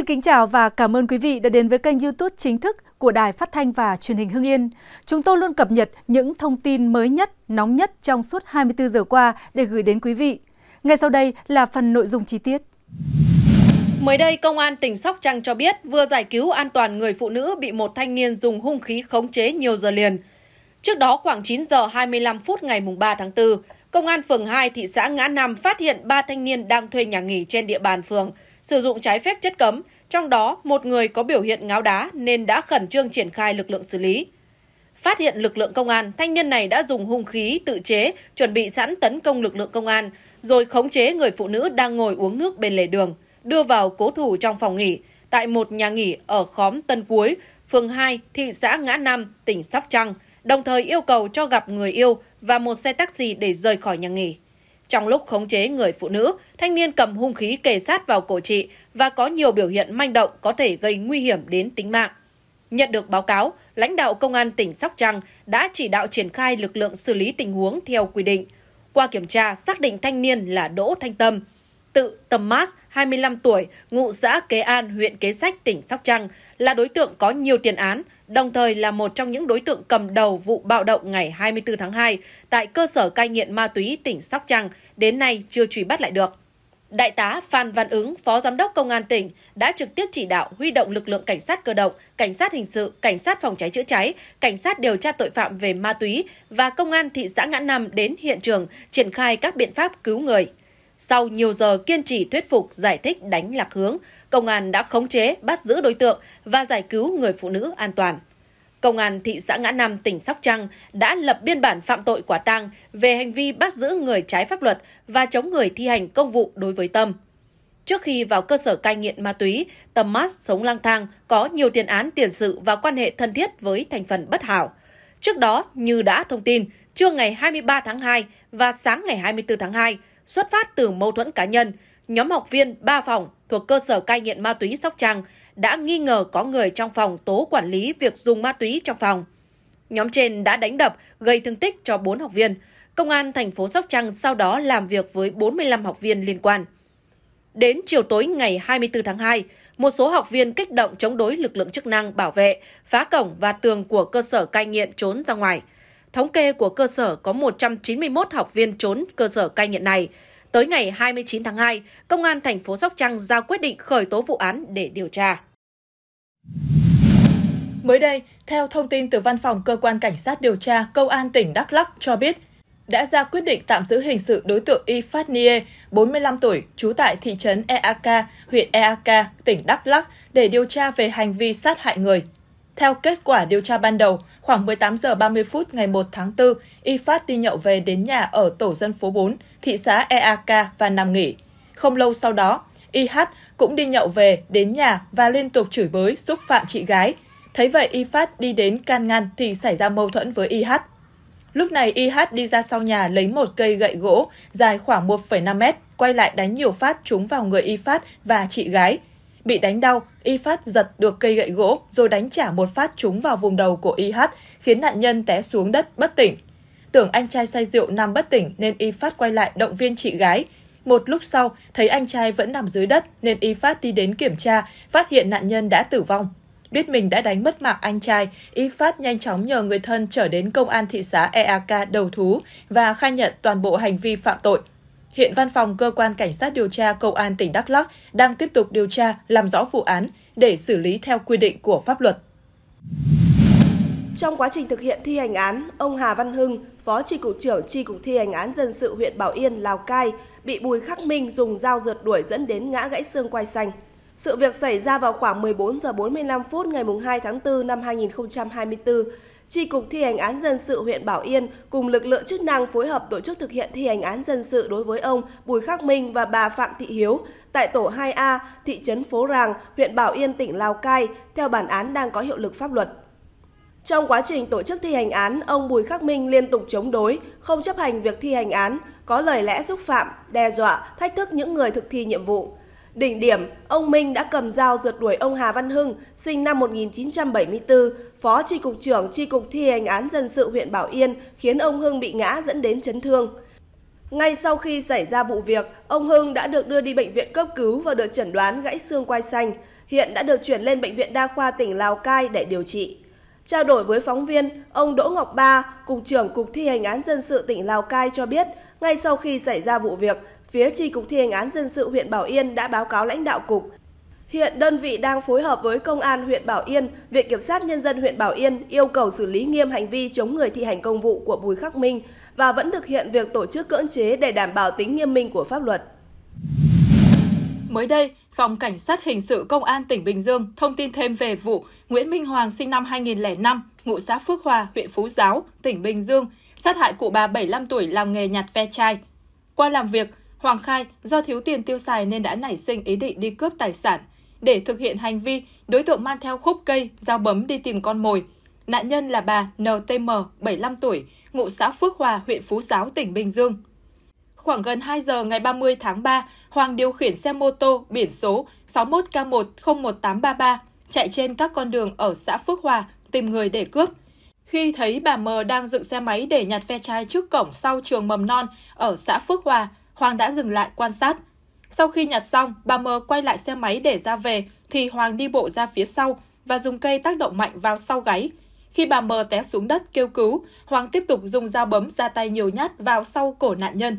Xin kính chào và cảm ơn quý vị đã đến với kênh YouTube chính thức của Đài Phát thanh và Truyền hình Hưng Yên. Chúng tôi luôn cập nhật những thông tin mới nhất, nóng nhất trong suốt 24 giờ qua để gửi đến quý vị. Ngay sau đây là phần nội dung chi tiết. Mới đây, Công an tỉnh Sóc Trăng cho biết vừa giải cứu an toàn người phụ nữ bị một thanh niên dùng hung khí khống chế nhiều giờ liền. Trước đó khoảng 9 giờ 25 phút ngày 3 tháng 4, Công an phường 2 thị xã Ngã Năm phát hiện ba thanh niên đang thuê nhà nghỉ trên địa bàn phường – sử dụng trái phép chất cấm, trong đó một người có biểu hiện ngáo đá nên đã khẩn trương triển khai lực lượng xử lý. Phát hiện lực lượng công an, thanh niên này đã dùng hung khí tự chế, chuẩn bị sẵn tấn công lực lượng công an, rồi khống chế người phụ nữ đang ngồi uống nước bên lề đường, đưa vào cố thủ trong phòng nghỉ tại một nhà nghỉ ở khóm Tân Cuối, phường 2, thị xã Ngã Năm, tỉnh Sóc Trăng, đồng thời yêu cầu cho gặp người yêu và một xe taxi để rời khỏi nhà nghỉ. Trong lúc khống chế người phụ nữ, thanh niên cầm hung khí kề sát vào cổ chị và có nhiều biểu hiện manh động có thể gây nguy hiểm đến tính mạng. Nhận được báo cáo, lãnh đạo Công an tỉnh Sóc Trăng đã chỉ đạo triển khai lực lượng xử lý tình huống theo quy định. Qua kiểm tra, xác định thanh niên là Đỗ Thanh Tâm, tự Tâm Mát, 25 tuổi, ngụ xã Kế An, huyện Kế Sách, tỉnh Sóc Trăng, là đối tượng có nhiều tiền án, đồng thời là một trong những đối tượng cầm đầu vụ bạo động ngày 24 tháng 2 tại cơ sở cai nghiện ma túy tỉnh Sóc Trăng, đến nay chưa truy bắt lại được. Đại tá Phan Văn Ứng, Phó Giám đốc Công an tỉnh, đã trực tiếp chỉ đạo huy động lực lượng cảnh sát cơ động, cảnh sát hình sự, cảnh sát phòng cháy chữa cháy, cảnh sát điều tra tội phạm về ma túy và công an thị xã Ngã Năm đến hiện trường triển khai các biện pháp cứu người. Sau nhiều giờ kiên trì thuyết phục giải thích đánh lạc hướng, công an đã khống chế, bắt giữ đối tượng và giải cứu người phụ nữ an toàn. Công an thị xã Ngã Năm, tỉnh Sóc Trăng đã lập biên bản phạm tội quả tang về hành vi bắt giữ người trái pháp luật và chống người thi hành công vụ đối với Tâm. Trước khi vào cơ sở cai nghiện ma túy, Tâm Mát sống lang thang, có nhiều tiền án tiền sự và quan hệ thân thiết với thành phần bất hảo. Trước đó, như đã thông tin, trưa ngày 23 tháng 2 và sáng ngày 24 tháng 2, xuất phát từ mâu thuẫn cá nhân, nhóm học viên 3 phòng thuộc cơ sở cai nghiện ma túy Sóc Trăng đã nghi ngờ có người trong phòng tố quản lý việc dùng ma túy trong phòng. Nhóm trên đã đánh đập, gây thương tích cho 4 học viên. Công an thành phố Sóc Trăng sau đó làm việc với 45 học viên liên quan. Đến chiều tối ngày 24 tháng 2, một số học viên kích động chống đối lực lượng chức năng bảo vệ, phá cổng và tường của cơ sở cai nghiện trốn ra ngoài – Thống kê của cơ sở có 191 học viên trốn cơ sở cai nghiện này. Tới ngày 29 tháng 2, Công an thành phố Sóc Trăng ra quyết định khởi tố vụ án để điều tra. Mới đây, theo thông tin từ Văn phòng Cơ quan Cảnh sát điều tra Công an tỉnh Đắk lắc cho biết, đã ra quyết định tạm giữ hình sự đối tượng Y Phát Nie, 45 tuổi, trú tại thị trấn EAK, huyện EAK, tỉnh Đắk lắc để điều tra về hành vi sát hại người. Theo kết quả điều tra ban đầu, Khoảng 18 giờ 30 phút ngày 1 tháng 4, Y Phát đi nhậu về đến nhà ở tổ dân phố 4, thị xã EAK và nằm nghỉ. Không lâu sau đó, Y H cũng đi nhậu về đến nhà và liên tục chửi bới, xúc phạm chị gái. Thấy vậy Y Phát đi đến can ngăn thì xảy ra mâu thuẫn với Y H. Lúc này Y H đi ra sau nhà lấy một cây gậy gỗ dài khoảng 1,5 mét, quay lại đánh nhiều phát trúng vào người Y Phát và chị gái – Bị đánh đau, Y Phát giật được cây gậy gỗ rồi đánh trả một phát trúng vào vùng đầu của Y H, khiến nạn nhân té xuống đất bất tỉnh. Tưởng anh trai say rượu nằm bất tỉnh nên Y Phát quay lại động viên chị gái. Một lúc sau, thấy anh trai vẫn nằm dưới đất nên Y Phát đi đến kiểm tra, phát hiện nạn nhân đã tử vong. Biết mình đã đánh mất mạng anh trai, Y Phát nhanh chóng nhờ người thân trở đến công an thị xã EAK đầu thú và khai nhận toàn bộ hành vi phạm tội. Hiện văn phòng cơ quan cảnh sát điều tra Công an tỉnh Đắk Lắk đang tiếp tục điều tra, làm rõ vụ án để xử lý theo quy định của pháp luật. Trong quá trình thực hiện thi hành án, ông Hà Văn Hưng, Phó Tri Cục trưởng Tri Cục Thi hành án Dân sự huyện Bảo Yên, Lào Cai, bị Bùi Khắc Minh dùng dao rượt đuổi dẫn đến ngã gãy xương quai xanh. Sự việc xảy ra vào khoảng 14 giờ 45 phút ngày 2 tháng 4 năm 2024. Tri Cục Thi hành án dân sự huyện Bảo Yên cùng lực lượng chức năng phối hợp tổ chức thực hiện thi hành án dân sự đối với ông Bùi Khắc Minh và bà Phạm Thị Hiếu tại tổ 2A, thị trấn Phố Ràng, huyện Bảo Yên, tỉnh Lào Cai, theo bản án đang có hiệu lực pháp luật. Trong quá trình tổ chức thi hành án, ông Bùi Khắc Minh liên tục chống đối, không chấp hành việc thi hành án, có lời lẽ xúc phạm, đe dọa, thách thức những người thực thi nhiệm vụ. Đỉnh điểm, ông Minh đã cầm dao rượt đuổi ông Hà Văn Hưng, sinh năm 1974, Phó Tri Cục trưởng Tri Cục Thi hành án dân sự huyện Bảo Yên khiến ông Hưng bị ngã dẫn đến chấn thương. Ngay sau khi xảy ra vụ việc, ông Hưng đã được đưa đi bệnh viện cấp cứu và được chẩn đoán gãy xương quai xanh. Hiện đã được chuyển lên Bệnh viện Đa khoa tỉnh Lào Cai để điều trị. Trao đổi với phóng viên, ông Đỗ Ngọc Ba, Cục trưởng Cục thi hành án dân sự tỉnh Lào Cai cho biết, ngay sau khi xảy ra vụ việc, phía Tri Cục thi hành án dân sự huyện Bảo Yên đã báo cáo lãnh đạo cục, Hiện đơn vị đang phối hợp với Công an huyện Bảo Yên, Viện Kiểm sát Nhân dân huyện Bảo Yên yêu cầu xử lý nghiêm hành vi chống người thi hành công vụ của Bùi Khắc Minh và vẫn thực hiện việc tổ chức cưỡng chế để đảm bảo tính nghiêm minh của pháp luật. Mới đây, Phòng Cảnh sát Hình sự Công an tỉnh Bình Dương thông tin thêm về vụ Nguyễn Minh Hoàng sinh năm 2005, ngụ xã Phước Hòa, huyện Phú Giáo, tỉnh Bình Dương, sát hại cụ bà 75 tuổi làm nghề nhặt ve chai. Qua làm việc, Hoàng khai do thiếu tiền tiêu xài nên đã nảy sinh ý định đi cướp tài sản để thực hiện hành vi, đối tượng mang theo khúc cây, dao bấm đi tìm con mồi. Nạn nhân là bà NTM, 75 tuổi, ngụ xã Phước Hòa, huyện Phú Giáo, tỉnh Bình Dương. Khoảng gần 2 giờ ngày 30 tháng 3, Hoàng điều khiển xe mô tô biển số 61K101833 chạy trên các con đường ở xã Phước Hòa tìm người để cướp. Khi thấy bà M đang dựng xe máy để nhặt ve chai trước cổng sau trường mầm non ở xã Phước Hòa, Hoàng đã dừng lại quan sát. Sau khi nhặt xong, bà M quay lại xe máy để ra về, thì Hoàng đi bộ ra phía sau và dùng cây tác động mạnh vào sau gáy. Khi bà M té xuống đất kêu cứu, Hoàng tiếp tục dùng dao bấm ra tay nhiều nhát vào sau cổ nạn nhân.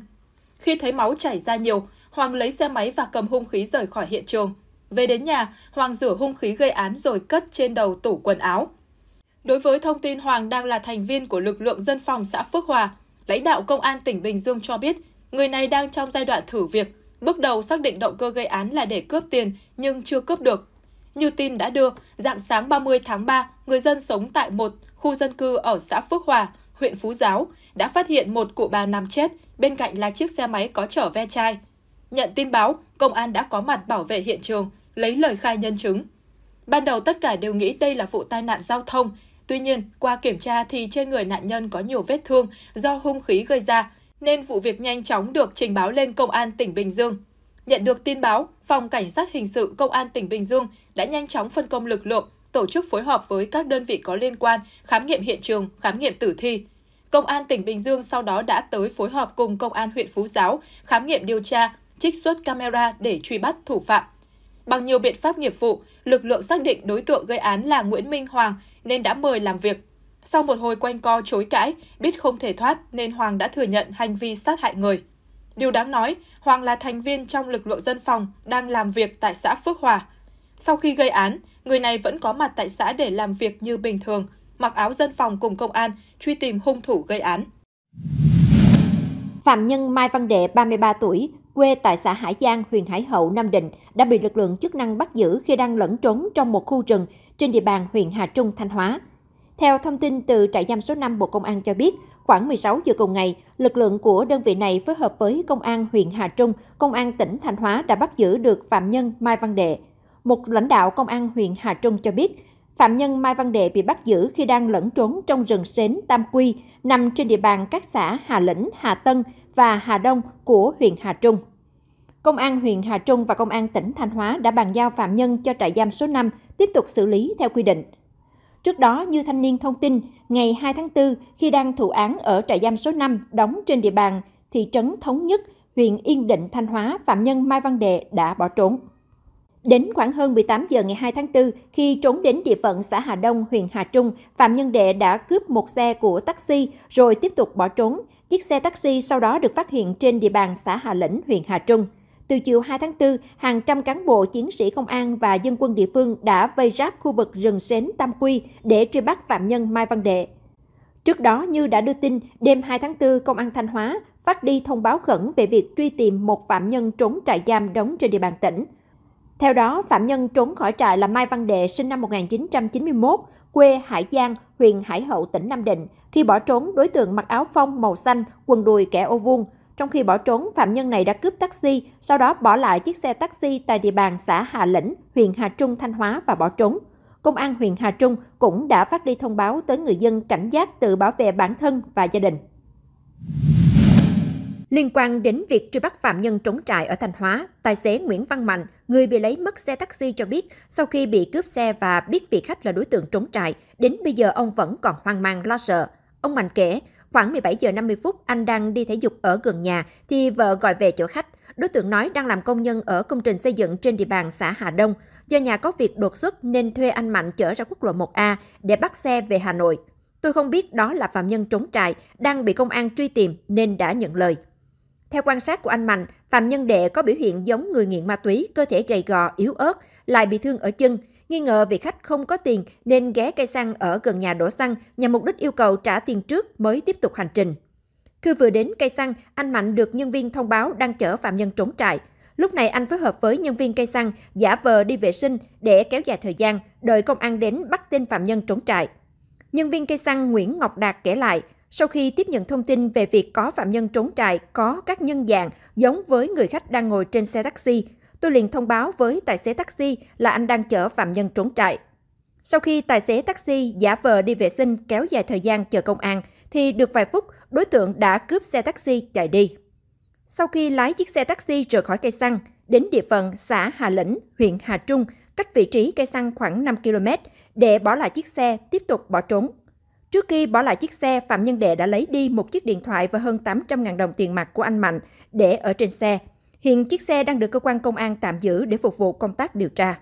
Khi thấy máu chảy ra nhiều, Hoàng lấy xe máy và cầm hung khí rời khỏi hiện trường. Về đến nhà, Hoàng rửa hung khí gây án rồi cất trên đầu tủ quần áo. Đối với thông tin Hoàng đang là thành viên của lực lượng dân phòng xã Phước Hòa, lãnh đạo Công an tỉnh Bình Dương cho biết người này đang trong giai đoạn thử việc Bước đầu xác định động cơ gây án là để cướp tiền nhưng chưa cướp được. Như tin đã đưa, dạng sáng 30 tháng 3, người dân sống tại một khu dân cư ở xã Phước Hòa, huyện Phú Giáo đã phát hiện một cụ bà nằm chết, bên cạnh là chiếc xe máy có chở ve chai. Nhận tin báo, công an đã có mặt bảo vệ hiện trường, lấy lời khai nhân chứng. Ban đầu tất cả đều nghĩ đây là vụ tai nạn giao thông, tuy nhiên qua kiểm tra thì trên người nạn nhân có nhiều vết thương do hung khí gây ra, nên vụ việc nhanh chóng được trình báo lên Công an tỉnh Bình Dương. Nhận được tin báo, Phòng Cảnh sát Hình sự Công an tỉnh Bình Dương đã nhanh chóng phân công lực lượng, tổ chức phối hợp với các đơn vị có liên quan khám nghiệm hiện trường, khám nghiệm tử thi. Công an tỉnh Bình Dương sau đó đã tới phối hợp cùng Công an huyện Phú Giáo khám nghiệm điều tra, trích xuất camera để truy bắt thủ phạm. Bằng nhiều biện pháp nghiệp vụ, lực lượng xác định đối tượng gây án là Nguyễn Minh Hoàng nên đã mời làm việc sau một hồi quanh co chối cãi, biết không thể thoát nên Hoàng đã thừa nhận hành vi sát hại người. Điều đáng nói, Hoàng là thành viên trong lực lượng dân phòng đang làm việc tại xã Phước Hòa. Sau khi gây án, người này vẫn có mặt tại xã để làm việc như bình thường, mặc áo dân phòng cùng công an, truy tìm hung thủ gây án. Phạm nhân Mai Văn Đệ, 33 tuổi, quê tại xã Hải Giang, huyện Hải Hậu, Nam Định, đã bị lực lượng chức năng bắt giữ khi đang lẫn trốn trong một khu rừng trên địa bàn huyện Hà Trung, Thanh Hóa. Theo thông tin từ trại giam số 5 Bộ Công an cho biết, khoảng 16 giờ cùng ngày, lực lượng của đơn vị này phối hợp với Công an huyện Hà Trung, Công an tỉnh Thanh Hóa đã bắt giữ được phạm nhân Mai Văn Đệ. Một lãnh đạo Công an huyện Hà Trung cho biết, phạm nhân Mai Văn Đệ bị bắt giữ khi đang lẫn trốn trong rừng xến Tam Quy, nằm trên địa bàn các xã Hà Lĩnh, Hà Tân và Hà Đông của huyện Hà Trung. Công an huyện Hà Trung và Công an tỉnh Thanh Hóa đã bàn giao phạm nhân cho trại giam số 5 tiếp tục xử lý theo quy định. Trước đó, như thanh niên thông tin, ngày 2 tháng 4, khi đang thụ án ở trại giam số 5 đóng trên địa bàn thị trấn Thống Nhất, huyện Yên Định, Thanh Hóa, phạm nhân Mai Văn Đệ đã bỏ trốn. Đến khoảng hơn 18 giờ ngày 2 tháng 4, khi trốn đến địa phận xã Hà Đông, huyện Hà Trung, Phạm Nhân Đệ đã cướp một xe của taxi rồi tiếp tục bỏ trốn. Chiếc xe taxi sau đó được phát hiện trên địa bàn xã Hà Lĩnh, huyện Hà Trung. Từ chiều 2 tháng 4, hàng trăm cán bộ chiến sĩ công an và dân quân địa phương đã vây ráp khu vực rừng xến Tam Quy để truy bắt phạm nhân Mai Văn Đệ. Trước đó, như đã đưa tin, đêm 2 tháng 4, Công an Thanh Hóa phát đi thông báo khẩn về việc truy tìm một phạm nhân trốn trại giam đóng trên địa bàn tỉnh. Theo đó, phạm nhân trốn khỏi trại là Mai Văn Đệ sinh năm 1991, quê Hải Giang, huyện Hải Hậu, tỉnh Nam Định. Khi bỏ trốn, đối tượng mặc áo phông màu xanh, quần đùi kẻ ô vuông, trong khi bỏ trốn, phạm nhân này đã cướp taxi, sau đó bỏ lại chiếc xe taxi tại địa bàn xã Hà Lĩnh, huyện Hà Trung, Thanh Hóa và bỏ trốn. Công an huyện Hà Trung cũng đã phát đi thông báo tới người dân cảnh giác tự bảo vệ bản thân và gia đình. Liên quan đến việc truy bắt phạm nhân trốn trại ở Thanh Hóa, tài xế Nguyễn Văn Mạnh, người bị lấy mất xe taxi cho biết sau khi bị cướp xe và biết vị khách là đối tượng trốn trại, đến bây giờ ông vẫn còn hoang mang lo sợ. Ông Mạnh kể, Khoảng 17 giờ 50 phút, anh đang đi thể dục ở gần nhà thì vợ gọi về chỗ khách. Đối tượng nói đang làm công nhân ở công trình xây dựng trên địa bàn xã Hà Đông. Do nhà có việc đột xuất nên thuê anh Mạnh chở ra quốc lộ 1A để bắt xe về Hà Nội. Tôi không biết đó là phạm nhân trốn trại, đang bị công an truy tìm nên đã nhận lời. Theo quan sát của anh Mạnh, phạm nhân đệ có biểu hiện giống người nghiện ma túy, cơ thể gầy gò, yếu ớt, lại bị thương ở chân – Nghi ngờ vị khách không có tiền nên ghé cây xăng ở gần nhà đổ xăng nhằm mục đích yêu cầu trả tiền trước mới tiếp tục hành trình. Khi vừa đến cây xăng, anh Mạnh được nhân viên thông báo đang chở phạm nhân trốn trại. Lúc này anh phối hợp với nhân viên cây xăng giả vờ đi vệ sinh để kéo dài thời gian, đợi công an đến bắt tên phạm nhân trốn trại. Nhân viên cây xăng Nguyễn Ngọc Đạt kể lại, sau khi tiếp nhận thông tin về việc có phạm nhân trốn trại có các nhân dạng giống với người khách đang ngồi trên xe taxi, Tôi liền thông báo với tài xế taxi là anh đang chở phạm nhân trốn trại. Sau khi tài xế taxi giả vờ đi vệ sinh kéo dài thời gian chờ công an, thì được vài phút, đối tượng đã cướp xe taxi chạy đi. Sau khi lái chiếc xe taxi rời khỏi cây xăng, đến địa phận xã Hà Lĩnh, huyện Hà Trung, cách vị trí cây xăng khoảng 5 km, để bỏ lại chiếc xe tiếp tục bỏ trốn. Trước khi bỏ lại chiếc xe, Phạm Nhân Đệ đã lấy đi một chiếc điện thoại và hơn 800.000 đồng tiền mặt của anh Mạnh để ở trên xe, Hiện chiếc xe đang được cơ quan công an tạm giữ để phục vụ công tác điều tra.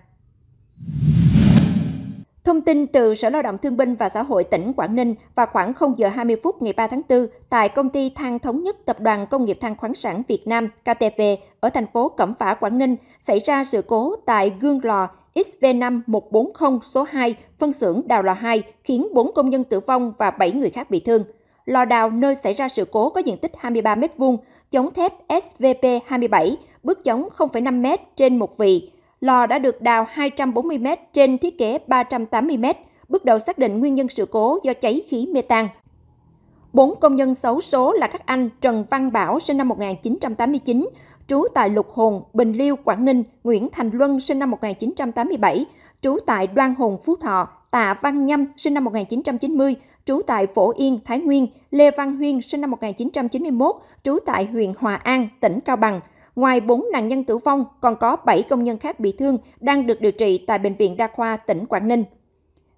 Thông tin từ Sở Lao động Thương binh và Xã hội tỉnh Quảng Ninh vào khoảng 0 giờ 20 phút ngày 3 tháng 4 tại công ty Thang thống nhất Tập đoàn Công nghiệp than khoáng sản Việt Nam KTV ở thành phố Cẩm Phả, Quảng Ninh xảy ra sự cố tại gương lò XV5140 số 2 phân xưởng đào lò 2 khiến 4 công nhân tử vong và 7 người khác bị thương. Lò đào nơi xảy ra sự cố có diện tích 23 m vuông chống thép SVP-27, bước chống 0,5m trên một vị. Lò đã được đào 240m trên thiết kế 380m, bước đầu xác định nguyên nhân sự cố do cháy khí mê tan. Bốn công nhân xấu số là các anh Trần Văn Bảo sinh năm 1989, trú tại Lục Hồn, Bình Liêu, Quảng Ninh, Nguyễn Thành Luân sinh năm 1987, trú tại Đoan Hùng, Phú Thọ Tạ Văn Nhâm, sinh năm 1990, trú tại Phổ Yên, Thái Nguyên, Lê Văn Huyên, sinh năm 1991, trú tại huyện Hòa An, tỉnh Cao Bằng. Ngoài 4 nạn nhân tử vong, còn có 7 công nhân khác bị thương đang được điều trị tại Bệnh viện Đa khoa tỉnh Quảng Ninh.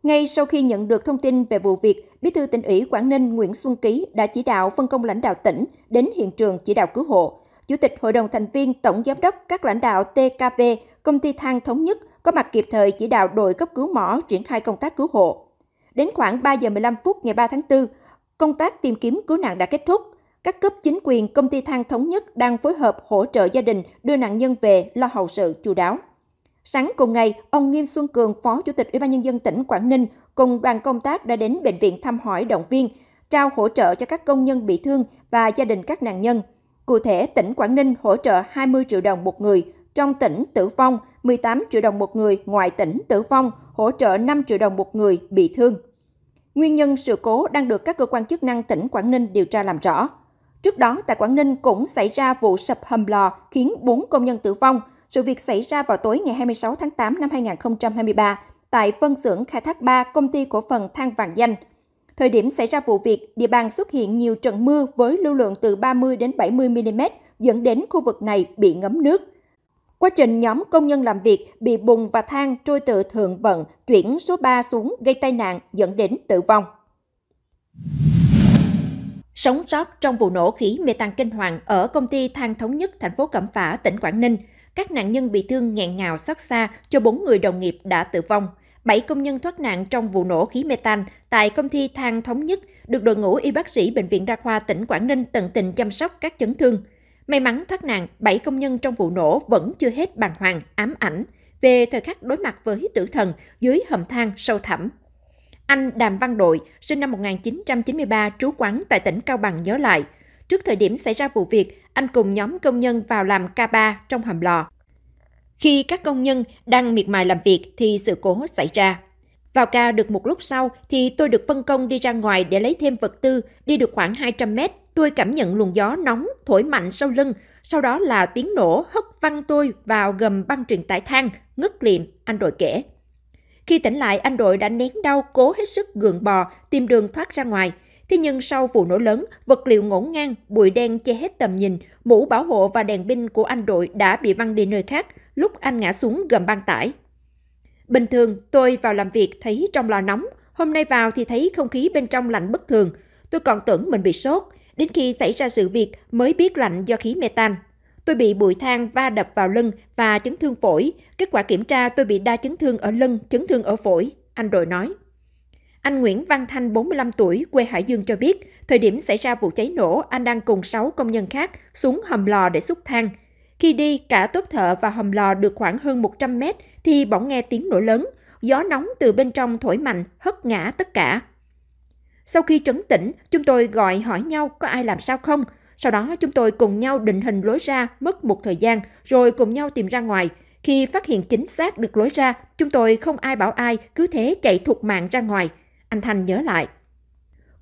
Ngay sau khi nhận được thông tin về vụ việc, Bí thư tỉnh ủy Quảng Ninh Nguyễn Xuân Ký đã chỉ đạo phân công lãnh đạo tỉnh đến hiện trường chỉ đạo cứu hộ. Chủ tịch Hội đồng thành viên, Tổng giám đốc các lãnh đạo TKV, Công ty Thang Thống Nhất có mặt kịp thời chỉ đạo đội cấp cứu mỏ triển khai công tác cứu hộ. Đến khoảng 3 giờ 15 phút ngày 3 tháng 4, công tác tìm kiếm cứu nạn đã kết thúc. Các cấp chính quyền công ty thang thống nhất đang phối hợp hỗ trợ gia đình đưa nạn nhân về lo hậu sự chú đáo. Sáng cùng ngày, ông Nghiêm Xuân Cường, Phó Chủ tịch Ủy ban nhân dân tỉnh Quảng Ninh cùng đoàn công tác đã đến bệnh viện thăm hỏi động viên, trao hỗ trợ cho các công nhân bị thương và gia đình các nạn nhân. Cụ thể, tỉnh Quảng Ninh hỗ trợ 20 triệu đồng một người, trong tỉnh tử vong, 18 triệu đồng một người ngoài tỉnh tử vong, hỗ trợ 5 triệu đồng một người bị thương. Nguyên nhân sự cố đang được các cơ quan chức năng tỉnh Quảng Ninh điều tra làm rõ. Trước đó, tại Quảng Ninh cũng xảy ra vụ sập hầm lò khiến 4 công nhân tử vong. Sự việc xảy ra vào tối ngày 26 tháng 8 năm 2023 tại phân xưởng khai thác 3 công ty cổ phần than vàng danh. Thời điểm xảy ra vụ việc, địa bàn xuất hiện nhiều trận mưa với lưu lượng từ 30 đến 70 mm dẫn đến khu vực này bị ngấm nước. Quá trình nhóm công nhân làm việc bị bùng và thang trôi từ thượng vận chuyển số 3 xuống gây tai nạn dẫn đến tử vong. Sống sót trong vụ nổ khí mê tan kinh hoàng ở công ty than thống nhất thành phố Cẩm Phả, tỉnh Quảng Ninh, các nạn nhân bị thương nghẹn ngào xót xa cho bốn người đồng nghiệp đã tử vong. Bảy công nhân thoát nạn trong vụ nổ khí mê tan tại công ty than thống nhất được đội ngũ y bác sĩ Bệnh viện Đa khoa tỉnh Quảng Ninh tận tình chăm sóc các chấn thương. May mắn thoát nạn, 7 công nhân trong vụ nổ vẫn chưa hết bàng hoàng, ám ảnh về thời khắc đối mặt với tử thần dưới hầm thang sâu thẳm. Anh Đàm Văn Đội, sinh năm 1993, trú quán tại tỉnh Cao Bằng nhớ lại, trước thời điểm xảy ra vụ việc, anh cùng nhóm công nhân vào làm K3 trong hầm lò. Khi các công nhân đang miệt mài làm việc thì sự cố xảy ra. Vào ca được một lúc sau thì tôi được phân công đi ra ngoài để lấy thêm vật tư, đi được khoảng 200 mét, tôi cảm nhận luồng gió nóng thổi mạnh sau lưng, sau đó là tiếng nổ hất văng tôi vào gầm băng truyền tải thang, ngất liệm, anh đội kể. Khi tỉnh lại, anh đội đã nén đau cố hết sức gượng bò, tìm đường thoát ra ngoài. Thế nhưng sau vụ nổ lớn, vật liệu ngổn ngang, bụi đen che hết tầm nhìn, mũ bảo hộ và đèn pin của anh đội đã bị văng đi nơi khác lúc anh ngã xuống gầm băng tải. Bình thường tôi vào làm việc thấy trong lò nóng, hôm nay vào thì thấy không khí bên trong lạnh bất thường. Tôi còn tưởng mình bị sốt, đến khi xảy ra sự việc mới biết lạnh do khí metan. Tôi bị bụi than va đập vào lưng và chấn thương phổi. Kết quả kiểm tra tôi bị đa chấn thương ở lưng, chấn thương ở phổi, anh đội nói. Anh Nguyễn Văn Thanh, 45 tuổi, quê Hải Dương cho biết, thời điểm xảy ra vụ cháy nổ, anh đang cùng 6 công nhân khác xuống hầm lò để xúc thang. Khi đi, cả tốt thợ và hầm lò được khoảng hơn 100 mét thì bỗng nghe tiếng nổ lớn, gió nóng từ bên trong thổi mạnh, hất ngã tất cả. Sau khi trấn tĩnh, chúng tôi gọi hỏi nhau có ai làm sao không. Sau đó chúng tôi cùng nhau định hình lối ra mất một thời gian, rồi cùng nhau tìm ra ngoài. Khi phát hiện chính xác được lối ra, chúng tôi không ai bảo ai, cứ thế chạy thục mạng ra ngoài. Anh Thành nhớ lại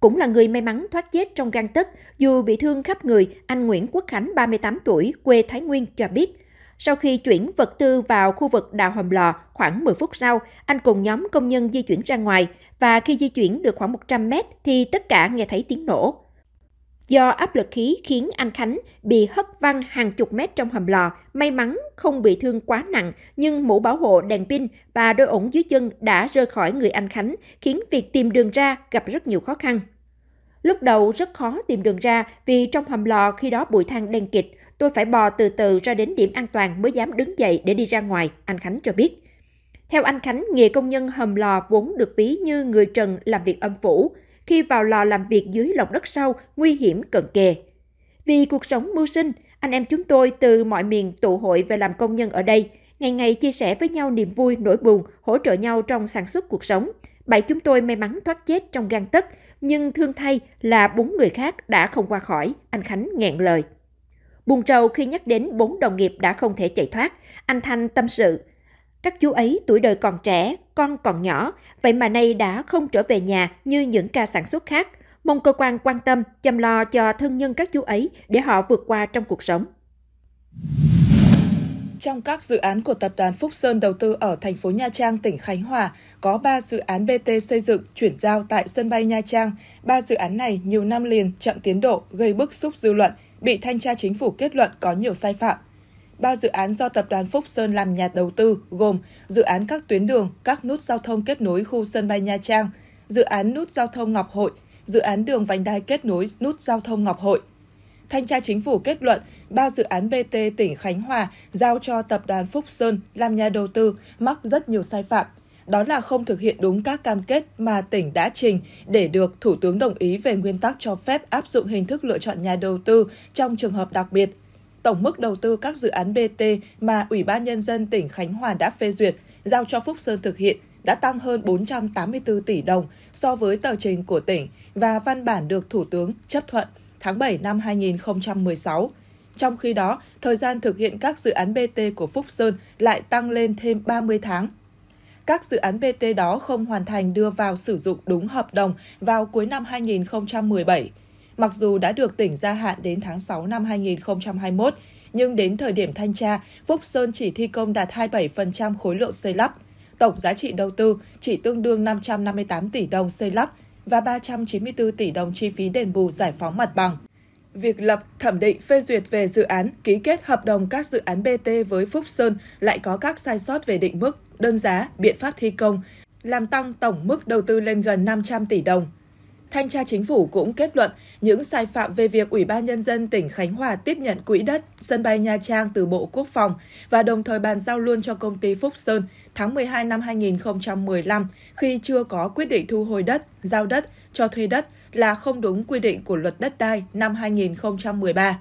cũng là người may mắn thoát chết trong gan tấc dù bị thương khắp người, anh Nguyễn Quốc Khánh 38 tuổi, quê Thái Nguyên cho biết. Sau khi chuyển vật tư vào khu vực đào hầm lò, khoảng 10 phút sau, anh cùng nhóm công nhân di chuyển ra ngoài và khi di chuyển được khoảng 100 mét thì tất cả nghe thấy tiếng nổ. Do áp lực khí khiến anh Khánh bị hất văng hàng chục mét trong hầm lò, may mắn không bị thương quá nặng, nhưng mũ bảo hộ đèn pin và đôi ủng dưới chân đã rơi khỏi người anh Khánh, khiến việc tìm đường ra gặp rất nhiều khó khăn. Lúc đầu rất khó tìm đường ra vì trong hầm lò khi đó bụi than đen kịt, tôi phải bò từ từ ra đến điểm an toàn mới dám đứng dậy để đi ra ngoài, anh Khánh cho biết. Theo anh Khánh, nghề công nhân hầm lò vốn được ví như người trần làm việc âm phủ. Khi vào lò làm việc dưới lòng đất sâu, nguy hiểm cận kề. Vì cuộc sống mưu sinh, anh em chúng tôi từ mọi miền tụ hội về làm công nhân ở đây, ngày ngày chia sẻ với nhau niềm vui, nỗi buồn, hỗ trợ nhau trong sản xuất cuộc sống. Bảy chúng tôi may mắn thoát chết trong gan tấc, nhưng thương thay là bốn người khác đã không qua khỏi, anh Khánh nghẹn lời. Buồn trầu khi nhắc đến bốn đồng nghiệp đã không thể chạy thoát, anh Thanh tâm sự, các chú ấy tuổi đời còn trẻ, con còn nhỏ, vậy mà nay đã không trở về nhà như những ca sản xuất khác. Mong cơ quan quan tâm, chăm lo cho thân nhân các chú ấy để họ vượt qua trong cuộc sống. Trong các dự án của tập đoàn Phúc Sơn đầu tư ở thành phố Nha Trang, tỉnh Khánh Hòa, có 3 dự án BT xây dựng, chuyển giao tại sân bay Nha Trang. Ba dự án này nhiều năm liền chậm tiến độ, gây bức xúc dư luận, bị thanh tra chính phủ kết luận có nhiều sai phạm ba dự án do Tập đoàn Phúc Sơn làm nhà đầu tư gồm dự án các tuyến đường, các nút giao thông kết nối khu sân bay Nha Trang, dự án nút giao thông Ngọc Hội, dự án đường vành đai kết nối nút giao thông Ngọc Hội. Thanh tra Chính phủ kết luận ba dự án BT tỉnh Khánh Hòa giao cho Tập đoàn Phúc Sơn làm nhà đầu tư mắc rất nhiều sai phạm, đó là không thực hiện đúng các cam kết mà tỉnh đã trình để được Thủ tướng đồng ý về nguyên tắc cho phép áp dụng hình thức lựa chọn nhà đầu tư trong trường hợp đặc biệt – tổng mức đầu tư các dự án BT mà Ủy ban Nhân dân tỉnh Khánh Hòa đã phê duyệt, giao cho Phúc Sơn thực hiện đã tăng hơn 484 tỷ đồng so với tờ trình của tỉnh và văn bản được Thủ tướng chấp thuận tháng 7 năm 2016. Trong khi đó, thời gian thực hiện các dự án BT của Phúc Sơn lại tăng lên thêm 30 tháng. Các dự án BT đó không hoàn thành đưa vào sử dụng đúng hợp đồng vào cuối năm 2017 mặc dù đã được tỉnh gia hạn đến tháng 6 năm 2021, nhưng đến thời điểm thanh tra, Phúc Sơn chỉ thi công đạt 27% khối lượng xây lắp. Tổng giá trị đầu tư chỉ tương đương 558 tỷ đồng xây lắp và 394 tỷ đồng chi phí đền bù giải phóng mặt bằng. Việc lập, thẩm định, phê duyệt về dự án, ký kết hợp đồng các dự án BT với Phúc Sơn lại có các sai sót về định mức, đơn giá, biện pháp thi công, làm tăng tổng mức đầu tư lên gần 500 tỷ đồng. Thanh tra Chính phủ cũng kết luận những sai phạm về việc Ủy ban Nhân dân tỉnh Khánh Hòa tiếp nhận quỹ đất sân bay Nha Trang từ Bộ Quốc phòng và đồng thời bàn giao luôn cho công ty Phúc Sơn tháng 12 năm 2015 khi chưa có quyết định thu hồi đất, giao đất, cho thuê đất là không đúng quy định của luật đất đai năm 2013.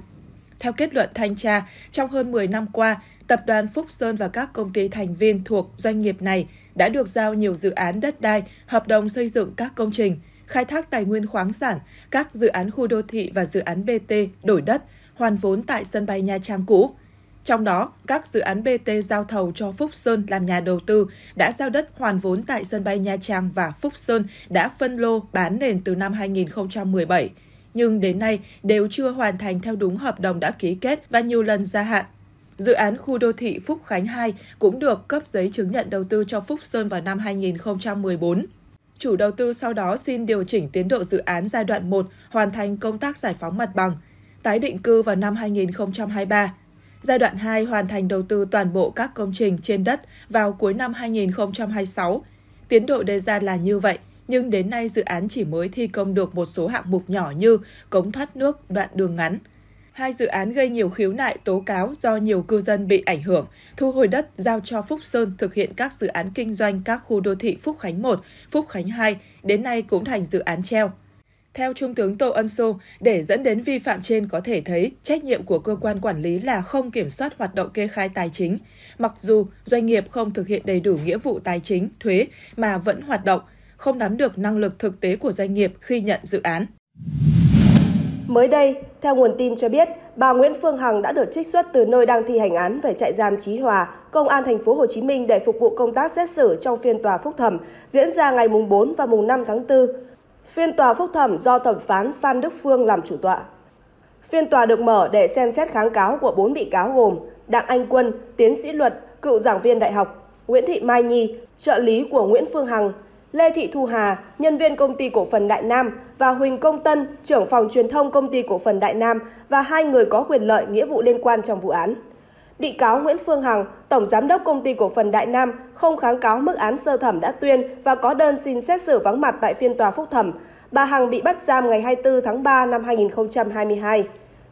Theo kết luận thanh tra, trong hơn 10 năm qua, tập đoàn Phúc Sơn và các công ty thành viên thuộc doanh nghiệp này đã được giao nhiều dự án đất đai, hợp đồng xây dựng các công trình – khai thác tài nguyên khoáng sản, các dự án khu đô thị và dự án BT đổi đất, hoàn vốn tại sân bay Nha Trang cũ. Trong đó, các dự án BT giao thầu cho Phúc Sơn làm nhà đầu tư đã giao đất hoàn vốn tại sân bay Nha Trang và Phúc Sơn đã phân lô bán nền từ năm 2017 nhưng đến nay đều chưa hoàn thành theo đúng hợp đồng đã ký kết và nhiều lần gia hạn. Dự án khu đô thị Phúc Khánh 2 cũng được cấp giấy chứng nhận đầu tư cho Phúc Sơn vào năm 2014 chủ đầu tư sau đó xin điều chỉnh tiến độ dự án giai đoạn 1 hoàn thành công tác giải phóng mặt bằng, tái định cư vào năm 2023. Giai đoạn 2 hoàn thành đầu tư toàn bộ các công trình trên đất vào cuối năm 2026. Tiến độ đề ra là như vậy, nhưng đến nay dự án chỉ mới thi công được một số hạng mục nhỏ như cống thoát nước, đoạn đường ngắn – Hai dự án gây nhiều khiếu nại tố cáo do nhiều cư dân bị ảnh hưởng, thu hồi đất giao cho Phúc Sơn thực hiện các dự án kinh doanh các khu đô thị Phúc Khánh 1, Phúc Khánh 2, đến nay cũng thành dự án treo. Theo Trung tướng Tô Ân Sô, để dẫn đến vi phạm trên có thể thấy trách nhiệm của cơ quan quản lý là không kiểm soát hoạt động kê khai tài chính. Mặc dù doanh nghiệp không thực hiện đầy đủ nghĩa vụ tài chính, thuế mà vẫn hoạt động, không nắm được năng lực thực tế của doanh nghiệp khi nhận dự án. Mới đây, theo nguồn tin cho biết, bà Nguyễn Phương Hằng đã được trích xuất từ nơi đang thi hành án về trại giam Chí Hòa, Công an thành phố Hồ Chí Minh để phục vụ công tác xét xử trong phiên tòa phúc thẩm diễn ra ngày mùng 4 và mùng 5 tháng 4. Phiên tòa phúc thẩm do thẩm phán Phan Đức Phương làm chủ tọa. Phiên tòa được mở để xem xét kháng cáo của 4 bị cáo gồm Đặng Anh Quân, tiến sĩ luật, cựu giảng viên đại học, Nguyễn Thị Mai Nhi, trợ lý của Nguyễn Phương Hằng, Lê Thị Thu Hà, nhân viên công ty cổ phần Đại Nam và Huỳnh Công Tân, trưởng phòng truyền thông công ty cổ phần Đại Nam và hai người có quyền lợi nghĩa vụ liên quan trong vụ án. Bị cáo Nguyễn Phương Hằng, tổng giám đốc công ty cổ phần Đại Nam không kháng cáo mức án sơ thẩm đã tuyên và có đơn xin xét xử vắng mặt tại phiên tòa phúc thẩm. Bà Hằng bị bắt giam ngày 24 tháng 3 năm 2022.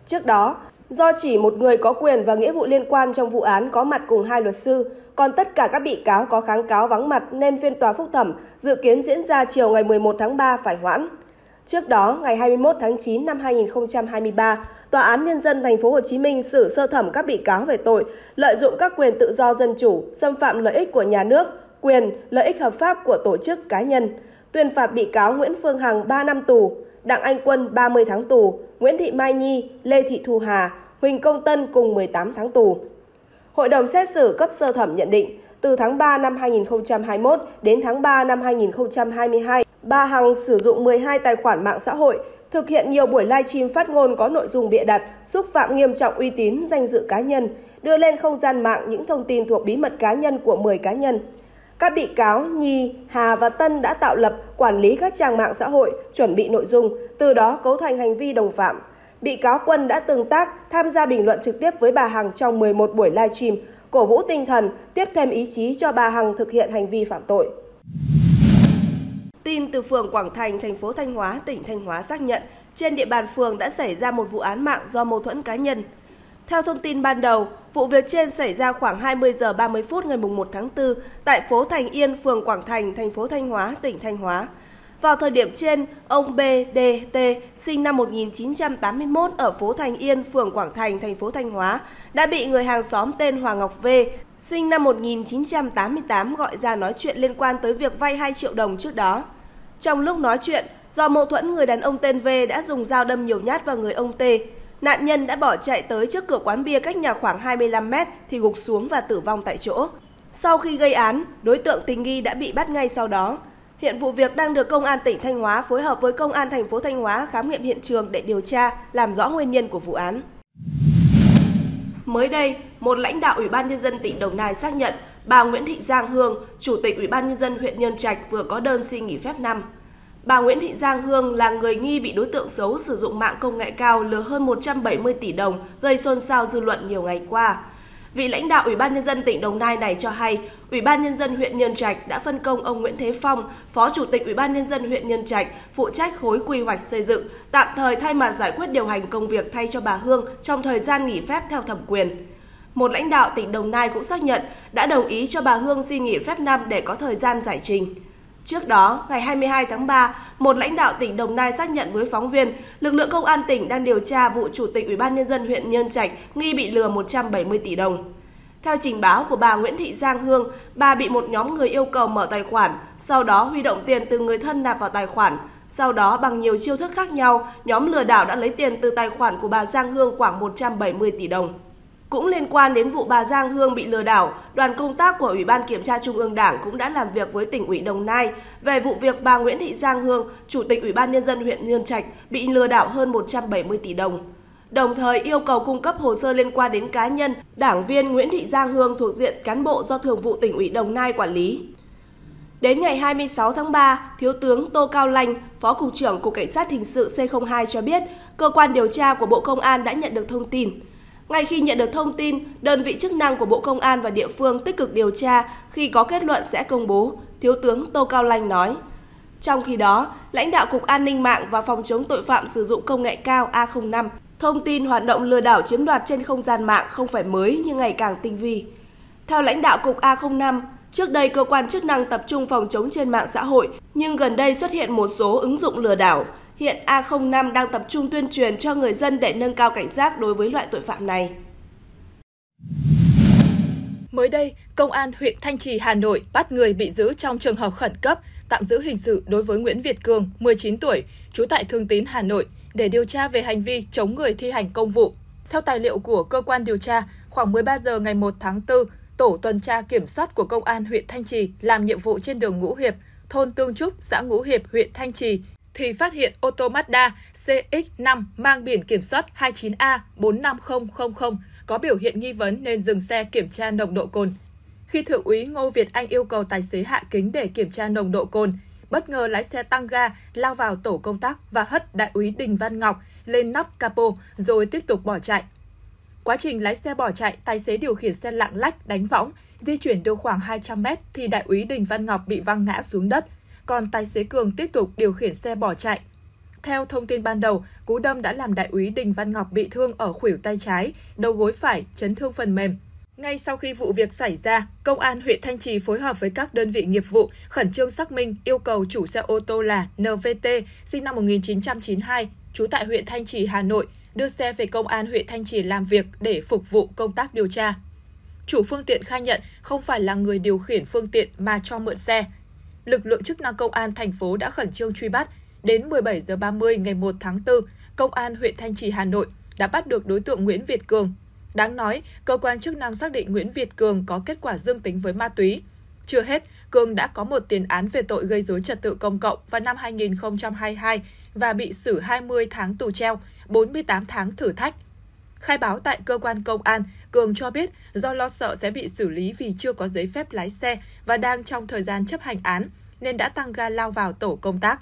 Trước đó, do chỉ một người có quyền và nghĩa vụ liên quan trong vụ án có mặt cùng hai luật sư, còn tất cả các bị cáo có kháng cáo vắng mặt nên phiên tòa phúc thẩm dự kiến diễn ra chiều ngày 11 tháng 3 phải hoãn. Trước đó, ngày 21 tháng 9 năm 2023, Tòa án Nhân dân Thành phố Hồ Chí Minh xử sơ thẩm các bị cáo về tội lợi dụng các quyền tự do dân chủ, xâm phạm lợi ích của nhà nước, quyền, lợi ích hợp pháp của tổ chức cá nhân, tuyên phạt bị cáo Nguyễn Phương Hằng 3 năm tù, Đặng Anh Quân 30 tháng tù, Nguyễn Thị Mai Nhi, Lê Thị Thu Hà, Huỳnh Công Tân cùng 18 tháng tù. Hội đồng xét xử cấp sơ thẩm nhận định, từ tháng 3 năm 2021 đến tháng 3 năm 2022, bà Hằng sử dụng 12 tài khoản mạng xã hội, thực hiện nhiều buổi livestream phát ngôn có nội dung bịa đặt, xúc phạm nghiêm trọng uy tín, danh dự cá nhân, đưa lên không gian mạng những thông tin thuộc bí mật cá nhân của 10 cá nhân. Các bị cáo Nhi, Hà và Tân đã tạo lập, quản lý các trang mạng xã hội, chuẩn bị nội dung, từ đó cấu thành hành vi đồng phạm bị cáo Quân đã tương tác, tham gia bình luận trực tiếp với bà Hằng trong 11 buổi live stream, cổ vũ tinh thần, tiếp thêm ý chí cho bà Hằng thực hiện hành vi phạm tội. Tin từ phường Quảng Thành, thành phố Thanh Hóa, tỉnh Thanh Hóa xác nhận trên địa bàn phường đã xảy ra một vụ án mạng do mâu thuẫn cá nhân. Theo thông tin ban đầu, vụ việc trên xảy ra khoảng 20 giờ 30 phút ngày 1 tháng 4 tại phố Thành Yên, phường Quảng Thành, thành phố Thanh Hóa, tỉnh Thanh Hóa. Vào thời điểm trên, ông BDT sinh năm 1981 ở phố Thành Yên, phường Quảng Thành, thành phố Thanh Hóa, đã bị người hàng xóm tên Hoàng Ngọc V, sinh năm 1988 gọi ra nói chuyện liên quan tới việc vay 2 triệu đồng trước đó. Trong lúc nói chuyện, do mâu thuẫn người đàn ông tên V đã dùng dao đâm nhiều nhát vào người ông T. Nạn nhân đã bỏ chạy tới trước cửa quán bia cách nhà khoảng 25 mét thì gục xuống và tử vong tại chỗ. Sau khi gây án, đối tượng tình nghi đã bị bắt ngay sau đó. Hiện vụ việc đang được Công an tỉnh Thanh Hóa phối hợp với Công an thành phố Thanh Hóa khám nghiệm hiện trường để điều tra, làm rõ nguyên nhân của vụ án. Mới đây, một lãnh đạo Ủy ban Nhân dân tỉnh Đồng Nai xác nhận bà Nguyễn Thị Giang Hương, Chủ tịch Ủy ban Nhân dân huyện Nhân Trạch vừa có đơn xin nghỉ phép năm. Bà Nguyễn Thị Giang Hương là người nghi bị đối tượng xấu sử dụng mạng công nghệ cao lừa hơn 170 tỷ đồng gây xôn xao dư luận nhiều ngày qua. Vị lãnh đạo Ủy ban Nhân dân tỉnh Đồng Nai này cho hay, Ủy ban Nhân dân huyện Nhân Trạch đã phân công ông Nguyễn Thế Phong, Phó Chủ tịch Ủy ban Nhân dân huyện Nhân Trạch, phụ trách khối quy hoạch xây dựng, tạm thời thay mặt giải quyết điều hành công việc thay cho bà Hương trong thời gian nghỉ phép theo thẩm quyền. Một lãnh đạo tỉnh Đồng Nai cũng xác nhận đã đồng ý cho bà Hương xin nghỉ phép năm để có thời gian giải trình. Trước đó, ngày 22 tháng 3, một lãnh đạo tỉnh Đồng Nai xác nhận với phóng viên, lực lượng công an tỉnh đang điều tra vụ chủ tịch Ủy ban nhân dân huyện Nhân Trạch nghi bị lừa 170 tỷ đồng. Theo trình báo của bà Nguyễn Thị Giang Hương, bà bị một nhóm người yêu cầu mở tài khoản, sau đó huy động tiền từ người thân nạp vào tài khoản. Sau đó bằng nhiều chiêu thức khác nhau, nhóm lừa đảo đã lấy tiền từ tài khoản của bà Giang Hương khoảng 170 tỷ đồng. Cũng liên quan đến vụ bà Giang Hương bị lừa đảo, đoàn công tác của Ủy ban Kiểm tra Trung ương Đảng cũng đã làm việc với tỉnh ủy Đồng Nai về vụ việc bà Nguyễn Thị Giang Hương, Chủ tịch Ủy ban Nhân dân huyện Nhân Trạch bị lừa đảo hơn 170 tỷ đồng. Đồng thời yêu cầu cung cấp hồ sơ liên quan đến cá nhân, đảng viên Nguyễn Thị Giang Hương thuộc diện cán bộ do Thường vụ tỉnh ủy Đồng Nai quản lý. Đến ngày 26 tháng 3, Thiếu tướng Tô Cao Lanh, Phó Cục trưởng Cục Cảnh sát Hình sự C02 cho biết, cơ quan điều tra của Bộ Công an đã nhận được thông tin – ngay khi nhận được thông tin, đơn vị chức năng của Bộ Công an và địa phương tích cực điều tra khi có kết luận sẽ công bố, Thiếu tướng Tô Cao Lanh nói. Trong khi đó, lãnh đạo Cục An ninh mạng và Phòng chống tội phạm sử dụng công nghệ cao A05 thông tin hoạt động lừa đảo chiếm đoạt trên không gian mạng không phải mới nhưng ngày càng tinh vi. Theo lãnh đạo Cục A05, trước đây cơ quan chức năng tập trung phòng chống trên mạng xã hội, nhưng gần đây xuất hiện một số ứng dụng lừa đảo, hiện A05 đang tập trung tuyên truyền cho người dân để nâng cao cảnh giác đối với loại tội phạm này. Mới đây, Công an huyện Thanh Trì, Hà Nội bắt người bị giữ trong trường hợp khẩn cấp, tạm giữ hình sự đối với Nguyễn Việt Cường, 19 tuổi, trú tại Thương Tín, Hà Nội, để điều tra về hành vi chống người thi hành công vụ. Theo tài liệu của cơ quan điều tra, khoảng 13 giờ ngày 1 tháng 4, tổ tuần tra kiểm soát của Công an huyện Thanh Trì làm nhiệm vụ trên đường Ngũ Hiệp, thôn Tương Trúc, xã Ngũ Hiệp, huyện Thanh Trì thì phát hiện ô tô Mazda CX-5 mang biển kiểm soát 29A45000 có biểu hiện nghi vấn nên dừng xe kiểm tra nồng độ cồn. Khi thượng úy Ngô Việt Anh yêu cầu tài xế hạ kính để kiểm tra nồng độ cồn, bất ngờ lái xe tăng ga lao vào tổ công tác và hất đại úy Đình Văn Ngọc lên nắp capo rồi tiếp tục bỏ chạy. Quá trình lái xe bỏ chạy, tài xế điều khiển xe lạng lách đánh võng, di chuyển được khoảng 200 mét thì đại úy Đình Văn Ngọc bị văng ngã xuống đất còn tài xế Cường tiếp tục điều khiển xe bỏ chạy. Theo thông tin ban đầu, cú đâm đã làm đại úy Đình Văn Ngọc bị thương ở khuỷu tay trái, đầu gối phải, chấn thương phần mềm. Ngay sau khi vụ việc xảy ra, Công an huyện Thanh Trì phối hợp với các đơn vị nghiệp vụ khẩn trương xác minh yêu cầu chủ xe ô tô là NVT, sinh năm 1992, trú tại huyện Thanh Trì, Hà Nội, đưa xe về Công an huyện Thanh Trì làm việc để phục vụ công tác điều tra. Chủ phương tiện khai nhận không phải là người điều khiển phương tiện mà cho mượn xe – lực lượng chức năng công an thành phố đã khẩn trương truy bắt. Đến 17 giờ 30 ngày 1 tháng 4, công an huyện Thanh Trì Hà Nội đã bắt được đối tượng Nguyễn Việt Cường. Đáng nói, cơ quan chức năng xác định Nguyễn Việt Cường có kết quả dương tính với ma túy. Chưa hết, Cường đã có một tiền án về tội gây dối trật tự công cộng vào năm 2022 và bị xử 20 tháng tù treo, 48 tháng thử thách Khai báo tại cơ quan công an, Cường cho biết do lo sợ sẽ bị xử lý vì chưa có giấy phép lái xe và đang trong thời gian chấp hành án, nên đã tăng ga lao vào tổ công tác.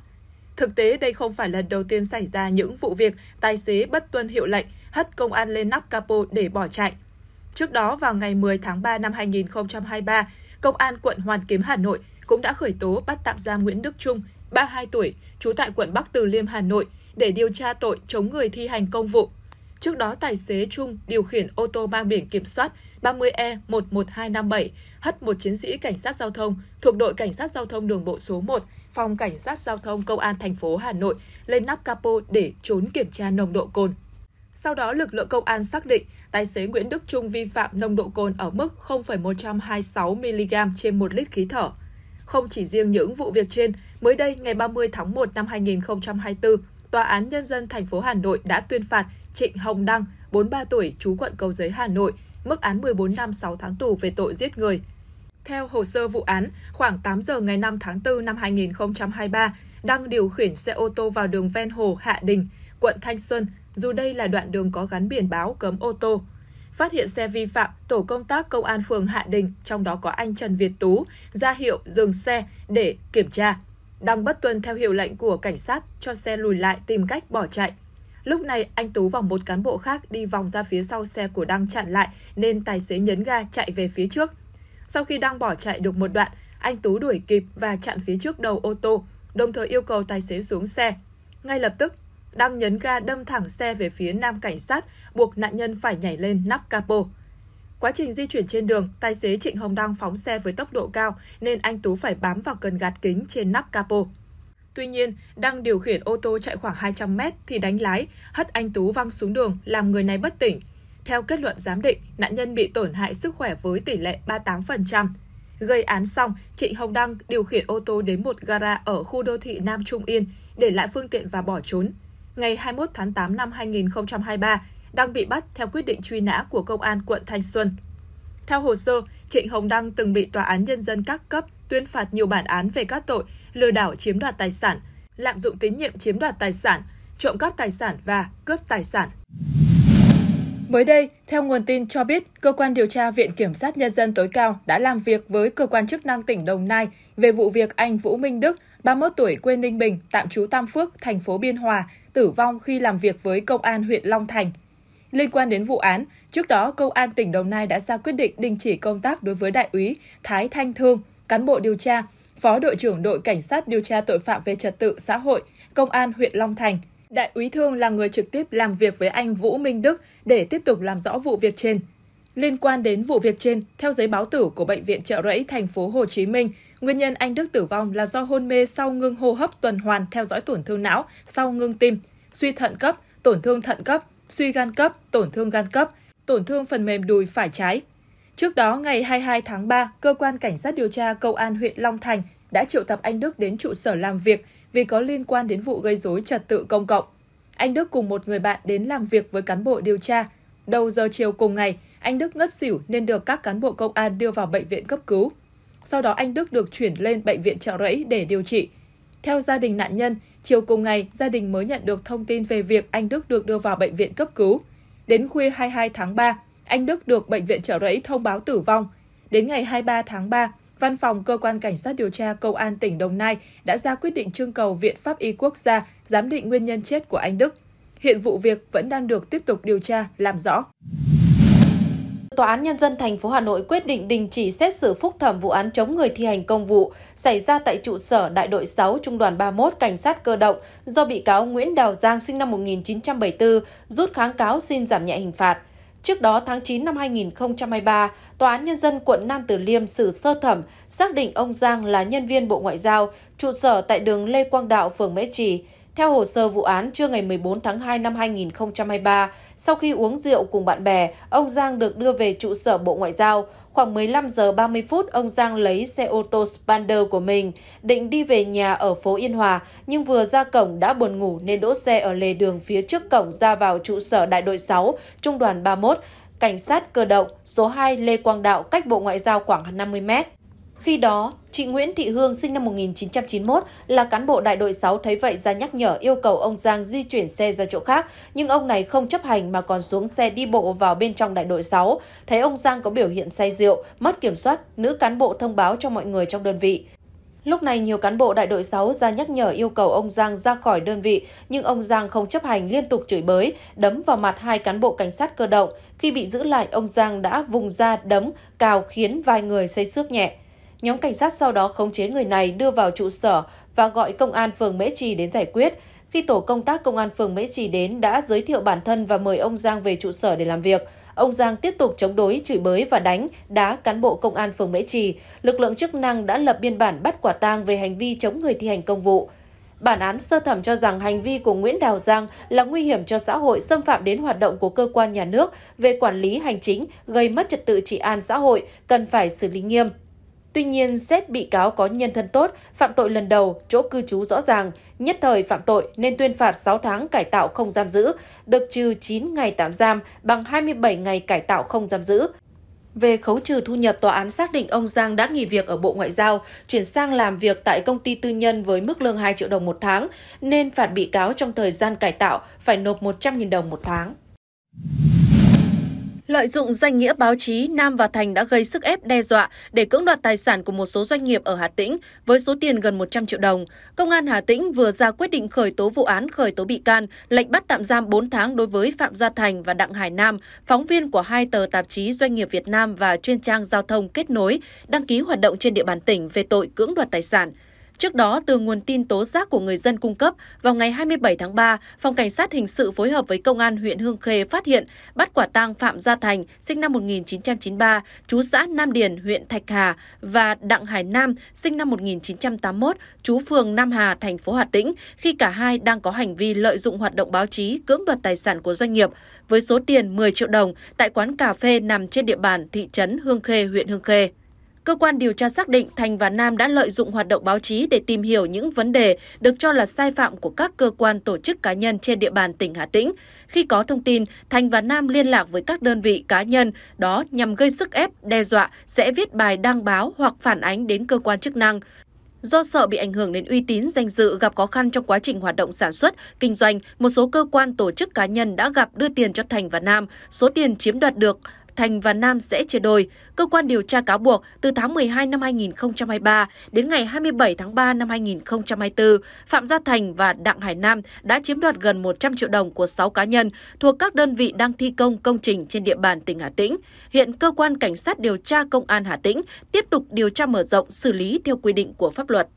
Thực tế, đây không phải lần đầu tiên xảy ra những vụ việc tài xế bất tuân hiệu lệnh, hất công an lên nóc capo để bỏ chạy. Trước đó, vào ngày 10 tháng 3 năm 2023, Công an quận Hoàn Kiếm, Hà Nội cũng đã khởi tố bắt tạm giam Nguyễn Đức Trung, 32 tuổi, trú tại quận Bắc Từ Liêm, Hà Nội, để điều tra tội chống người thi hành công vụ. Trước đó, tài xế Trung điều khiển ô tô mang biển kiểm soát 30E11257 hất một chiến sĩ cảnh sát giao thông thuộc đội cảnh sát giao thông đường bộ số 1, phòng cảnh sát giao thông công an thành phố Hà Nội lên nắp capo để trốn kiểm tra nồng độ cồn. Sau đó, lực lượng công an xác định tài xế Nguyễn Đức Trung vi phạm nồng độ cồn ở mức 0,126mg trên 1 lít khí thở. Không chỉ riêng những vụ việc trên, mới đây ngày 30 tháng 1 năm 2024, Tòa án Nhân dân thành phố Hà Nội đã tuyên phạt Trịnh Hồng Đăng, 43 tuổi, trú quận Cầu Giấy, Hà Nội, mức án 14 năm 6 tháng tù về tội giết người. Theo hồ sơ vụ án, khoảng 8 giờ ngày 5 tháng 4 năm 2023, Đăng điều khiển xe ô tô vào đường ven hồ Hạ Đình, quận Thanh Xuân, dù đây là đoạn đường có gắn biển báo cấm ô tô. Phát hiện xe vi phạm, tổ công tác công an phường Hạ Đình, trong đó có anh Trần Việt Tú, ra hiệu dừng xe để kiểm tra. Đăng bất tuân theo hiệu lệnh của cảnh sát cho xe lùi lại tìm cách bỏ chạy. Lúc này, anh Tú và một cán bộ khác đi vòng ra phía sau xe của Đăng chặn lại nên tài xế nhấn ga chạy về phía trước. Sau khi Đăng bỏ chạy được một đoạn, anh Tú đuổi kịp và chặn phía trước đầu ô tô, đồng thời yêu cầu tài xế xuống xe. Ngay lập tức, Đăng nhấn ga đâm thẳng xe về phía nam cảnh sát, buộc nạn nhân phải nhảy lên nắp capo. Quá trình di chuyển trên đường, tài xế Trịnh Hồng Đăng phóng xe với tốc độ cao nên anh Tú phải bám vào cần gạt kính trên nắp capo. Tuy nhiên, đang điều khiển ô tô chạy khoảng 200 mét thì đánh lái, hất anh Tú văng xuống đường làm người này bất tỉnh. Theo kết luận giám định, nạn nhân bị tổn hại sức khỏe với tỷ lệ 38%. Gây án xong, Trịnh Hồng Đăng điều khiển ô tô đến một gara ở khu đô thị Nam Trung Yên, để lại phương tiện và bỏ trốn. Ngày 21 tháng 8 năm 2023, Đăng bị bắt theo quyết định truy nã của Công an quận Thanh Xuân. Theo hồ sơ, Trịnh Hồng Đăng từng bị Tòa án Nhân dân các cấp tuyên phạt nhiều bản án về các tội lừa đảo chiếm đoạt tài sản, lạm dụng tín nhiệm chiếm đoạt tài sản, trộm cắp tài sản và cướp tài sản. Mới đây, theo nguồn tin cho biết, cơ quan điều tra Viện Kiểm sát Nhân dân tối cao đã làm việc với cơ quan chức năng tỉnh Đồng Nai về vụ việc anh Vũ Minh Đức, 31 tuổi quê Ninh Bình, tạm trú Tam Phước, thành phố Biên Hòa, tử vong khi làm việc với công an huyện Long Thành. Liên quan đến vụ án, trước đó Công an tỉnh Đồng Nai đã ra quyết định đình chỉ công tác đối với Đại úy Thái Thanh Thương, cán bộ điều tra, Phó đội trưởng đội cảnh sát điều tra tội phạm về trật tự xã hội, Công an huyện Long Thành. Đại úy Thương là người trực tiếp làm việc với anh Vũ Minh Đức để tiếp tục làm rõ vụ việc trên. Liên quan đến vụ việc trên, theo giấy báo tử của bệnh viện Trợ Rẫy thành phố Hồ Chí Minh, nguyên nhân anh Đức tử vong là do hôn mê sau ngưng hô hấp tuần hoàn theo dõi tổn thương não, sau ngưng tim, suy thận cấp, tổn thương thận cấp, suy gan cấp, tổn thương gan cấp, tổn thương phần mềm đùi phải trái, Trước đó, ngày 22 tháng 3, Cơ quan Cảnh sát điều tra Công an huyện Long Thành đã triệu tập anh Đức đến trụ sở làm việc vì có liên quan đến vụ gây dối trật tự công cộng. Anh Đức cùng một người bạn đến làm việc với cán bộ điều tra. Đầu giờ chiều cùng ngày, anh Đức ngất xỉu nên được các cán bộ công an đưa vào bệnh viện cấp cứu. Sau đó anh Đức được chuyển lên bệnh viện trợ rẫy để điều trị. Theo gia đình nạn nhân, chiều cùng ngày, gia đình mới nhận được thông tin về việc anh Đức được đưa vào bệnh viện cấp cứu. Đến khuya 22 tháng 3, anh Đức được Bệnh viện Trợ Rẫy thông báo tử vong. Đến ngày 23 tháng 3, Văn phòng Cơ quan Cảnh sát điều tra Công an tỉnh Đồng Nai đã ra quyết định trưng cầu Viện Pháp y Quốc gia giám định nguyên nhân chết của anh Đức. Hiện vụ việc vẫn đang được tiếp tục điều tra, làm rõ. Tòa án Nhân dân thành phố Hà Nội quyết định đình chỉ xét xử phúc thẩm vụ án chống người thi hành công vụ xảy ra tại trụ sở Đại đội 6 Trung đoàn 31 Cảnh sát cơ động do bị cáo Nguyễn Đào Giang sinh năm 1974 rút kháng cáo xin giảm nhẹ hình phạt. Trước đó, tháng 9 năm 2023, Tòa án Nhân dân quận Nam Từ Liêm xử sơ thẩm xác định ông Giang là nhân viên Bộ Ngoại giao, trụ sở tại đường Lê Quang Đạo, phường Mễ Trì. Theo hồ sơ vụ án, trưa ngày 14 tháng 2 năm 2023, sau khi uống rượu cùng bạn bè, ông Giang được đưa về trụ sở Bộ Ngoại giao. Khoảng 15 giờ 30 phút, ông Giang lấy xe ô tô Spander của mình, định đi về nhà ở phố Yên Hòa, nhưng vừa ra cổng đã buồn ngủ nên đỗ xe ở lề đường phía trước cổng ra vào trụ sở đại đội 6, trung đoàn 31, cảnh sát cơ động số 2 Lê Quang Đạo cách Bộ Ngoại giao khoảng 50 mét. Khi đó, chị Nguyễn Thị Hương sinh năm 1991 là cán bộ đại đội 6 thấy vậy ra nhắc nhở yêu cầu ông Giang di chuyển xe ra chỗ khác, nhưng ông này không chấp hành mà còn xuống xe đi bộ vào bên trong đại đội 6. Thấy ông Giang có biểu hiện say rượu, mất kiểm soát, nữ cán bộ thông báo cho mọi người trong đơn vị. Lúc này nhiều cán bộ đại đội 6 ra nhắc nhở yêu cầu ông Giang ra khỏi đơn vị, nhưng ông Giang không chấp hành liên tục chửi bới, đấm vào mặt hai cán bộ cảnh sát cơ động. Khi bị giữ lại, ông Giang đã vùng ra đấm, cào khiến vài người xây xước nhẹ. Nhóm cảnh sát sau đó khống chế người này đưa vào trụ sở và gọi công an phường Mễ Trì đến giải quyết. Khi tổ công tác công an phường Mễ Trì đến đã giới thiệu bản thân và mời ông Giang về trụ sở để làm việc. Ông Giang tiếp tục chống đối, chửi bới và đánh, đá cán bộ công an phường Mễ Trì. Lực lượng chức năng đã lập biên bản bắt quả tang về hành vi chống người thi hành công vụ. Bản án sơ thẩm cho rằng hành vi của Nguyễn Đào Giang là nguy hiểm cho xã hội xâm phạm đến hoạt động của cơ quan nhà nước về quản lý hành chính, gây mất trật tự trị an xã hội, cần phải xử lý nghiêm. Tuy nhiên, xét bị cáo có nhân thân tốt, phạm tội lần đầu, chỗ cư trú rõ ràng, nhất thời phạm tội nên tuyên phạt 6 tháng cải tạo không giam giữ, được trừ 9 ngày tạm giam bằng 27 ngày cải tạo không giam giữ. Về khấu trừ thu nhập, tòa án xác định ông Giang đã nghỉ việc ở Bộ Ngoại giao, chuyển sang làm việc tại công ty tư nhân với mức lương 2 triệu đồng một tháng, nên phạt bị cáo trong thời gian cải tạo phải nộp 100.000 đồng một tháng. Lợi dụng danh nghĩa báo chí, Nam và Thành đã gây sức ép đe dọa để cưỡng đoạt tài sản của một số doanh nghiệp ở Hà Tĩnh với số tiền gần 100 triệu đồng. Công an Hà Tĩnh vừa ra quyết định khởi tố vụ án khởi tố bị can, lệnh bắt tạm giam 4 tháng đối với Phạm Gia Thành và Đặng Hải Nam, phóng viên của hai tờ tạp chí Doanh nghiệp Việt Nam và chuyên trang Giao thông kết nối, đăng ký hoạt động trên địa bàn tỉnh về tội cưỡng đoạt tài sản. Trước đó, từ nguồn tin tố giác của người dân cung cấp, vào ngày 27 tháng 3, Phòng Cảnh sát Hình sự phối hợp với Công an huyện Hương Khê phát hiện bắt quả tang Phạm Gia Thành, sinh năm 1993, chú xã Nam Điền, huyện Thạch Hà và Đặng Hải Nam, sinh năm 1981, chú phường Nam Hà, thành phố Hà Tĩnh, khi cả hai đang có hành vi lợi dụng hoạt động báo chí cưỡng đoạt tài sản của doanh nghiệp với số tiền 10 triệu đồng tại quán cà phê nằm trên địa bàn thị trấn Hương Khê, huyện Hương Khê. Cơ quan điều tra xác định Thành và Nam đã lợi dụng hoạt động báo chí để tìm hiểu những vấn đề được cho là sai phạm của các cơ quan tổ chức cá nhân trên địa bàn tỉnh Hà Tĩnh. Khi có thông tin, Thành và Nam liên lạc với các đơn vị cá nhân, đó nhằm gây sức ép, đe dọa, sẽ viết bài đăng báo hoặc phản ánh đến cơ quan chức năng. Do sợ bị ảnh hưởng đến uy tín, danh dự, gặp khó khăn trong quá trình hoạt động sản xuất, kinh doanh, một số cơ quan tổ chức cá nhân đã gặp đưa tiền cho Thành và Nam. Số tiền chiếm đoạt được Thành và Nam sẽ chia đôi. Cơ quan điều tra cáo buộc từ tháng 12 năm 2023 đến ngày 27 tháng 3 năm 2024, Phạm Gia Thành và Đặng Hải Nam đã chiếm đoạt gần 100 triệu đồng của 6 cá nhân thuộc các đơn vị đang thi công công trình trên địa bàn tỉnh Hà Tĩnh. Hiện cơ quan cảnh sát điều tra công an Hà Tĩnh tiếp tục điều tra mở rộng xử lý theo quy định của pháp luật.